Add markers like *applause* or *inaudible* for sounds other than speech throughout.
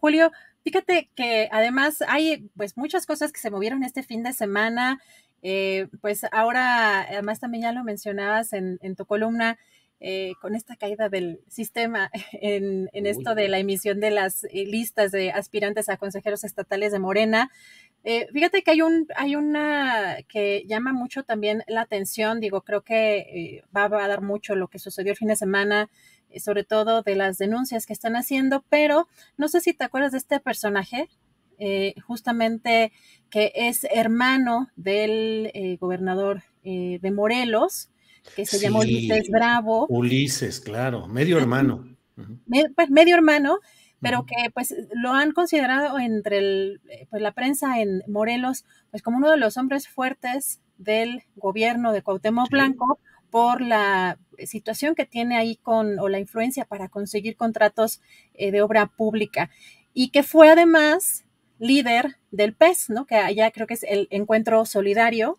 Julio, fíjate que además hay pues muchas cosas que se movieron este fin de semana. Eh, pues ahora, además también ya lo mencionabas en, tu columna, eh, con esta caída del sistema *laughs* en, esto de la emisión de las eh, listas de aspirantes a consejeros estatales de Morena. fíjate que hay, un, hay una que llama mucho también la atención, digo, creo que va, va a dar mucho lo que sucedió el fin de semana eh, sobre todo de las denuncias que están haciendo, pero no sé si te acuerdas de este personaje, eh, justamente que es hermano del eh, gobernador de Morelos, que se llama Ulises Bravo. Ulises, claro, medio hermano. Pues, medio, hermano, pero que pues lo han considerado entre el, pues, la prensa en Morelos, pues como uno de los hombres fuertes del gobierno de Cuauhtémoc Blanco, por la situación que tiene ahí con o la influencia para conseguir contratos eh, de obra pública y que fue además líder del PES, ¿no? Que allá creo que es el encuentro solidario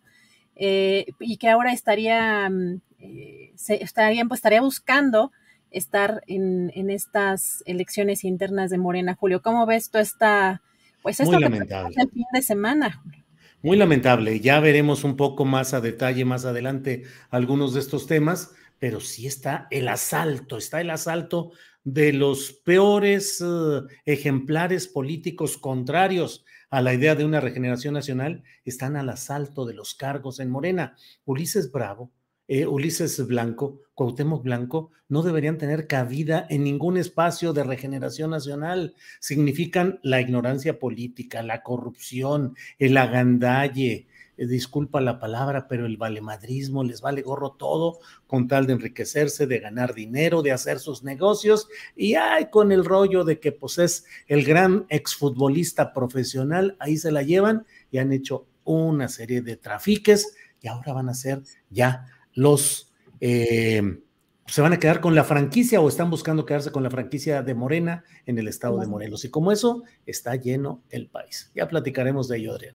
eh, y que ahora estaría, mm, eh, estaría, pues, estaría buscando estar en, en, estas elecciones internas de Morena, Julio. ¿Cómo ves tú esta, pues esto que pasa el fin de semana, muy lamentable, ya veremos un poco más a detalle más adelante algunos de estos temas, pero sí está el asalto, está el asalto de los peores eh, ejemplares políticos contrarios a la idea de una regeneración nacional, están al asalto de los cargos en Morena. Ulises Bravo, eh, Ulises Blanco, Cuauhtémoc Blanco, no deberían tener cabida en ningún espacio de regeneración nacional. Significan la ignorancia política, la corrupción, el agandalle, eh, disculpa la palabra, pero el valemadrismo, les vale gorro todo con tal de enriquecerse, de ganar dinero, de hacer sus negocios y ay, con el rollo de que pues es el gran exfutbolista profesional, ahí se la llevan y han hecho una serie de trafiques y ahora van a ser ya los eh, se van a quedar con la franquicia o están buscando quedarse con la franquicia de Morena en el estado de Morelos. Y como eso está lleno el país. Ya platicaremos de ello, Adrián.